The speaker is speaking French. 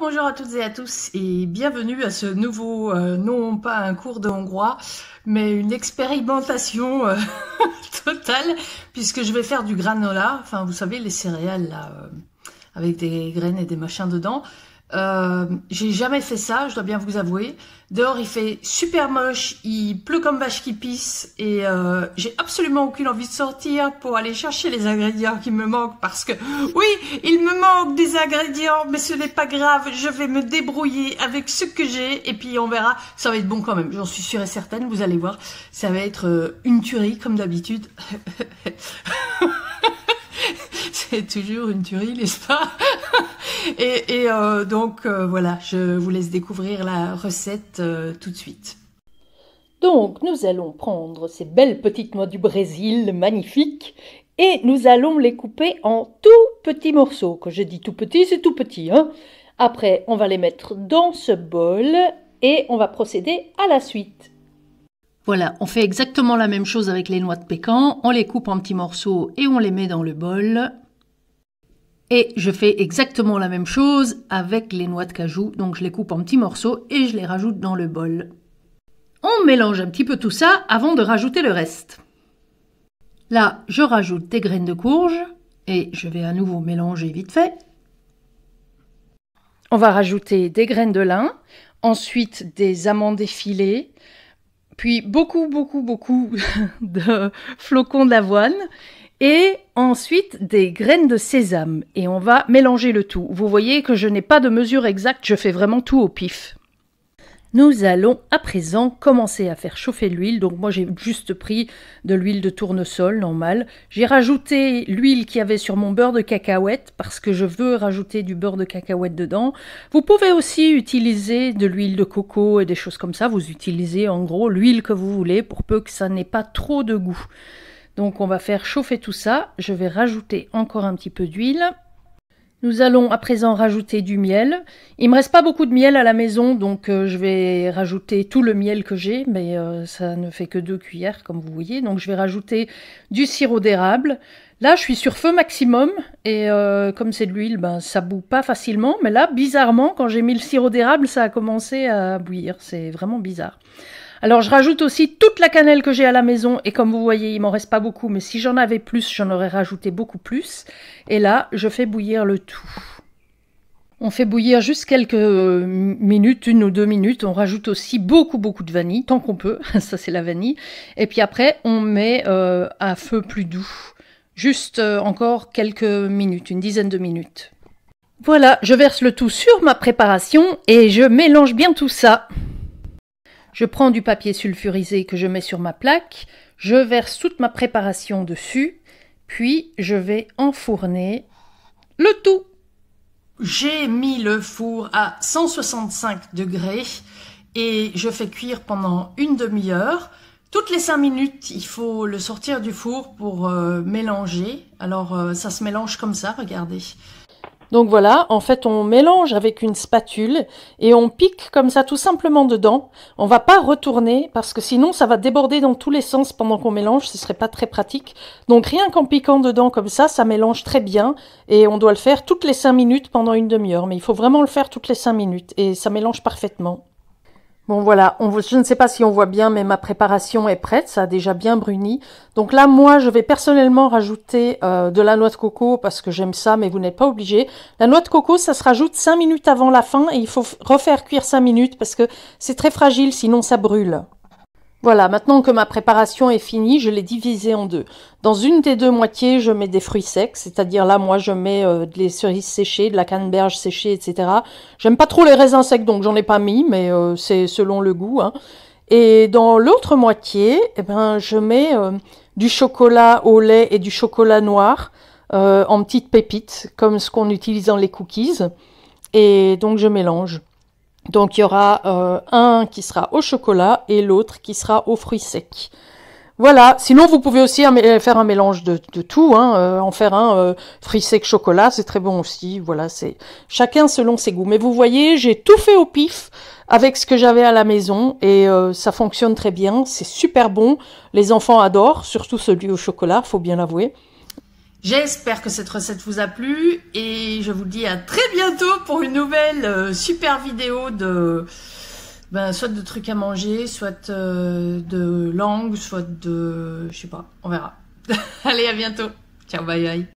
bonjour à toutes et à tous et bienvenue à ce nouveau, euh, non pas un cours de hongrois, mais une expérimentation euh, totale, puisque je vais faire du granola, enfin vous savez les céréales là, euh, avec des graines et des machins dedans. Euh, j'ai jamais fait ça, je dois bien vous avouer. Dehors, il fait super moche, il pleut comme vache qui pisse et euh, j'ai absolument aucune envie de sortir pour aller chercher les ingrédients qui me manquent parce que oui, il me manque des ingrédients, mais ce n'est pas grave, je vais me débrouiller avec ce que j'ai et puis on verra, ça va être bon quand même, j'en suis sûre et certaine, vous allez voir, ça va être euh, une tuerie comme d'habitude. c'est toujours une tuerie, n'est-ce pas Et, euh, donc euh, voilà, je vous laisse découvrir la recette euh, tout de suite. Donc nous allons prendre ces belles petites noix du Brésil magnifiques et nous allons les couper en tout petits morceaux. Quand je dis tout petit, c'est tout petit. Hein. Après, on va les mettre dans ce bol et on va procéder à la suite. Voilà, on fait exactement la même chose avec les noix de pécan, on les coupe en petits morceaux et on les met dans le bol. Et je fais exactement la même chose avec les noix de cajou, donc je les coupe en petits morceaux et je les rajoute dans le bol. On mélange un petit peu tout ça avant de rajouter le reste. Là, je rajoute des graines de courge et je vais à nouveau mélanger vite fait. On va rajouter des graines de lin, ensuite des amandes effilées, puis beaucoup, beaucoup, beaucoup de flocons d'avoine et ensuite des graines de sésame. Et on va mélanger le tout. Vous voyez que je n'ai pas de mesure exacte, je fais vraiment tout au pif. Nous allons à présent commencer à faire chauffer l'huile. Donc moi j'ai juste pris de l'huile de tournesol normale. J'ai rajouté l'huile qu'il y avait sur mon beurre de cacahuète parce que je veux rajouter du beurre de cacahuète dedans. Vous pouvez aussi utiliser de l'huile de coco et des choses comme ça. Vous utilisez en gros l'huile que vous voulez pour peu que ça n'ait pas trop de goût. Donc on va faire chauffer tout ça. Je vais rajouter encore un petit peu d'huile. Nous allons à présent rajouter du miel. Il me reste pas beaucoup de miel à la maison, donc euh, je vais rajouter tout le miel que j'ai, mais euh, ça ne fait que deux cuillères, comme vous voyez. Donc je vais rajouter du sirop d'érable. Là, je suis sur feu maximum, et euh, comme c'est de l'huile, ben, ça boue pas facilement. Mais là, bizarrement, quand j'ai mis le sirop d'érable, ça a commencé à bouillir. C'est vraiment bizarre. Alors je rajoute aussi toute la cannelle que j'ai à la maison et comme vous voyez il m'en reste pas beaucoup mais si j'en avais plus j'en aurais rajouté beaucoup plus et là je fais bouillir le tout. On fait bouillir juste quelques euh, minutes, une ou deux minutes. On rajoute aussi beaucoup, beaucoup de vanille, tant qu'on peut. Ça, c'est la vanille. Et puis après, on met euh, à feu plus doux. Juste euh, encore quelques minutes, une dizaine de minutes. Voilà, je verse le tout sur ma préparation et je mélange bien tout ça. Je prends du papier sulfurisé que je mets sur ma plaque, je verse toute ma préparation dessus, puis je vais enfourner le tout. J'ai mis le four à 165 degrés et je fais cuire pendant une demi-heure. Toutes les cinq minutes, il faut le sortir du four pour euh, mélanger. Alors euh, ça se mélange comme ça, regardez. Donc voilà, en fait on mélange avec une spatule et on pique comme ça tout simplement dedans. On va pas retourner parce que sinon ça va déborder dans tous les sens pendant qu'on mélange, ce ne serait pas très pratique. Donc rien qu'en piquant dedans comme ça, ça mélange très bien et on doit le faire toutes les 5 minutes pendant une demi-heure. Mais il faut vraiment le faire toutes les 5 minutes et ça mélange parfaitement. Bon voilà, je ne sais pas si on voit bien, mais ma préparation est prête, ça a déjà bien bruni. Donc là, moi, je vais personnellement rajouter euh, de la noix de coco parce que j'aime ça, mais vous n'êtes pas obligé. La noix de coco, ça se rajoute 5 minutes avant la fin et il faut refaire cuire 5 minutes parce que c'est très fragile, sinon ça brûle. Voilà, maintenant que ma préparation est finie, je l'ai divisée en deux. Dans une des deux moitiés, je mets des fruits secs, c'est-à-dire là, moi, je mets euh, des cerises séchées, de la canneberge séchée, etc. J'aime pas trop les raisins secs, donc j'en ai pas mis, mais euh, c'est selon le goût. Hein. Et dans l'autre moitié, eh ben, je mets euh, du chocolat au lait et du chocolat noir en petites pépites, comme ce qu'on utilise dans les cookies. Et donc, je mélange. Donc il y aura euh, un qui sera au chocolat et l'autre qui sera aux fruits secs. Voilà, sinon vous pouvez aussi euh, faire un mélange de, tout, hein. euh, en faire un fruit fruits secs chocolat, c'est très bon aussi, voilà, c'est chacun selon ses goûts. Mais vous voyez, j'ai tout fait au pif avec ce que j'avais à la maison et ça fonctionne très bien, c'est super bon, les enfants adorent, surtout celui au chocolat, faut bien l'avouer. J'espère que cette recette vous a plu et je vous dis à très bientôt pour une nouvelle euh, super vidéo de ben, soit de trucs à manger, soit euh, de langue, soit de... je sais pas, on verra. Allez, à bientôt. Ciao, bye bye.